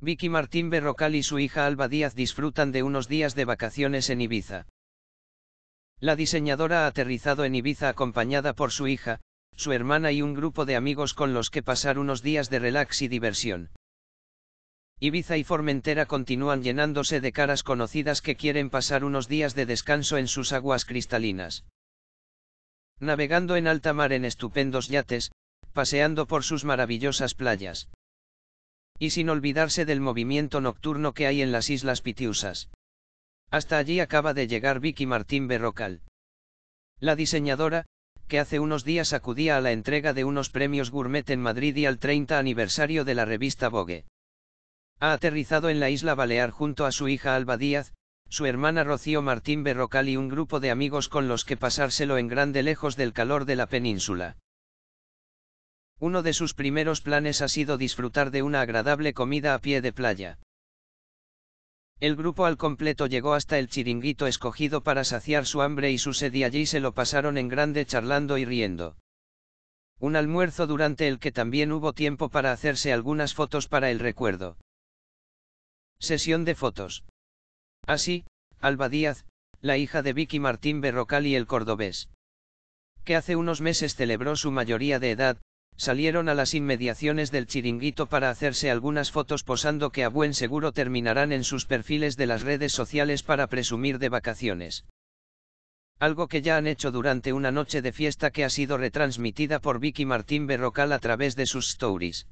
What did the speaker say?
Vicky Martín Berrocal y su hija Alba Díaz disfrutan de unos días de vacaciones en Ibiza. La diseñadora ha aterrizado en Ibiza acompañada por su hija, su hermana y un grupo de amigos con los que pasar unos días de relax y diversión. Ibiza y Formentera continúan llenándose de caras conocidas que quieren pasar unos días de descanso en sus aguas cristalinas. Navegando en alta mar en estupendos yates, paseando por sus maravillosas playas y sin olvidarse del movimiento nocturno que hay en las Islas Pitiusas. Hasta allí acaba de llegar Vicky Martín Berrocal. La diseñadora, que hace unos días acudía a la entrega de unos premios gourmet en Madrid y al 30 aniversario de la revista Vogue. Ha aterrizado en la isla Balear junto a su hija Alba Díaz, su hermana Rocío Martín Berrocal y un grupo de amigos con los que pasárselo en grande lejos del calor de la península. Uno de sus primeros planes ha sido disfrutar de una agradable comida a pie de playa. El grupo al completo llegó hasta el chiringuito escogido para saciar su hambre y su sed y allí se lo pasaron en grande charlando y riendo. Un almuerzo durante el que también hubo tiempo para hacerse algunas fotos para el recuerdo. Sesión de fotos. Así, Alba Díaz, la hija de Vicky Martín Berrocal y el cordobés. Que hace unos meses celebró su mayoría de edad, salieron a las inmediaciones del chiringuito para hacerse algunas fotos posando que a buen seguro terminarán en sus perfiles de las redes sociales para presumir de vacaciones. Algo que ya han hecho durante una noche de fiesta que ha sido retransmitida por Vicky Martín Berrocal a través de sus stories.